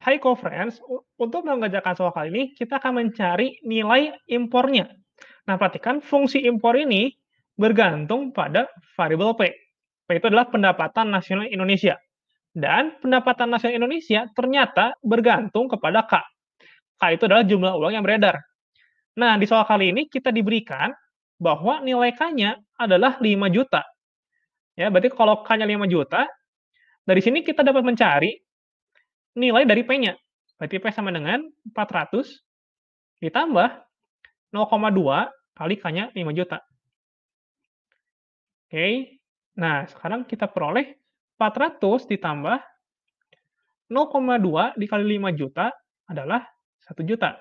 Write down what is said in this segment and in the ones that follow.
Hai co-friends, untuk mengerjakan soal kali ini, kita akan mencari nilai impornya. Nah, perhatikan fungsi impor ini bergantung pada variabel P. P itu adalah pendapatan nasional Indonesia. Dan pendapatan nasional Indonesia ternyata bergantung kepada K. K itu adalah jumlah uang yang beredar. Nah, di soal kali ini kita diberikan bahwa nilai K-nya adalah 5 juta. Ya, berarti kalau K-nya 5 juta, dari sini kita dapat mencari nilai dari P-nya. Berarti P sama dengan 400 ditambah 0,2 kali K-nya 5 juta. Oke, nah sekarang kita peroleh 400 ditambah 0,2 dikali 5 juta adalah 1 juta.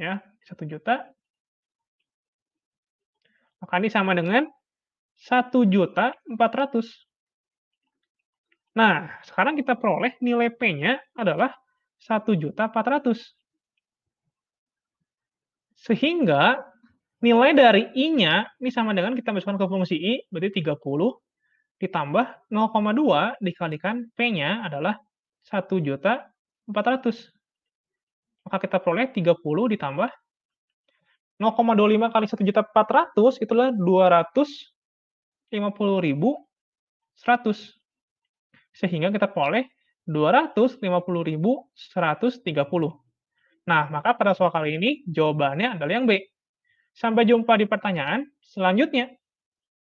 Ya, 1 juta. Maka ini sama dengan 1 juta 400. Nah, sekarang kita peroleh nilai P-nya adalah 1.400. Sehingga nilai dari I-nya, ini sama dengan kita masukkan ke fungsi I, berarti 30 ditambah 0,2 dikalikan P-nya adalah 1.400. Maka kita peroleh 30 ditambah 0,25 kali 1.400 itulah 250.100 sehingga kita peroleh 250.130. Nah, maka pada soal kali ini jawabannya adalah yang B. Sampai jumpa di pertanyaan selanjutnya.